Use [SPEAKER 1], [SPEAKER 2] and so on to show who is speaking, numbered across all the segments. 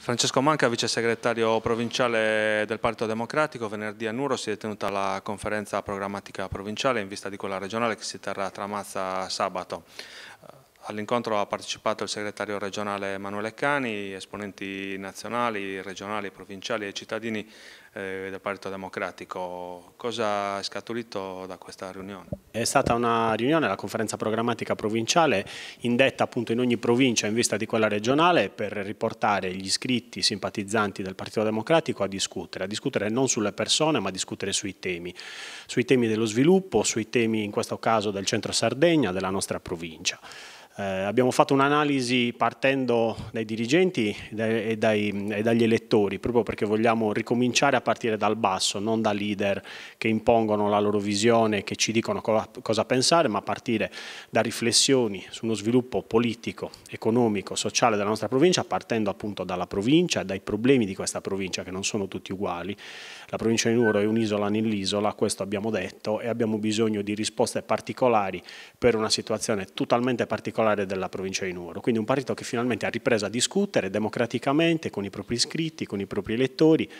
[SPEAKER 1] Francesco Manca, vice segretario provinciale del Partito Democratico, venerdì a Nuro si è tenuta la conferenza programmatica provinciale in vista di quella regionale che si terrà a Tramazza sabato. Eh, all'incontro ha partecipato il segretario regionale Emanuele Cani, esponenti nazionali, regionali, provinciali e cittadini eh, del Partito Democratico. Cosa è scaturito da questa riunione?
[SPEAKER 2] È stata una riunione, la conferenza programmatica provinciale, indetta appunto in ogni provincia in vista di quella regionale per riportare gli iscritti simpatizzanti del Partito Democratico a discutere, a discutere non sulle persone ma a discutere sui temi, sui temi dello sviluppo, sui temi in questo caso del centro Sardegna, della nostra provincia. Eh, abbiamo fatto un'analisi partendo dai dirigenti e, dai, e, dagli elettori, proprio perché vogliamo ricominciare a partire dal basso, non da leader che impongono la loro visione, che ci dicono co cosa pensare, ma partire da riflessioni su uno sviluppo politico, economico, sociale della nostra provincia, partendo appunto dalla provincia, e dai problemi di questa provincia, che non sono tutti uguali. La provincia di Nuoro è un'isola nell'isola, questo abbiamo detto, e abbiamo bisogno di risposte particolari per una situazione totalmente particolare particolare della provincia di Nuoro. Quindi un partito che finalmente ha ripreso a discutere democraticamente con i propri iscritti, con i propri elettori,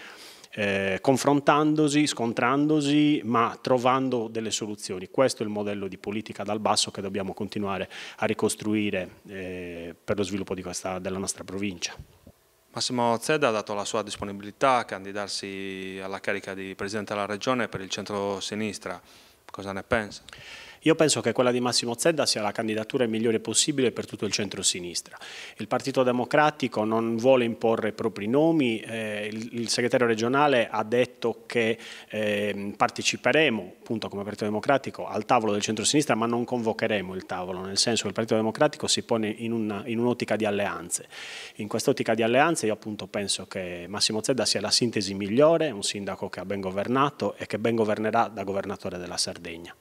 [SPEAKER 2] eh, confrontandosi, scontrandosi, ma trovando delle soluzioni. Questo è il modello di politica dal basso che dobbiamo continuare a ricostruire eh, per lo sviluppo questa, della nostra provincia.
[SPEAKER 1] Massimo Zedda ha dato la sua disponibilità a candidarsi alla carica di Presidente della Regione per il centro-sinistra. Cosa ne pensa? Io penso che quella di Massimo Zedda sia la
[SPEAKER 2] candidatura migliore possibile per tutto il centro-sinistra. Il Partito Democratico non vuole imporre propri nomi, eh, il, segretario regionale ha detto che eh, parteciperemo, appunto come Partito Democratico, al tavolo del centro-sinistra, ma non convocheremo il tavolo, nel senso che il Partito Democratico si pone in un'ottica un di alleanze. In quest'ottica di alleanze io appunto penso che Massimo Zedda sia la sintesi migliore, un sindaco che ha ben governato e che ben governerà da governatore della Sardegna.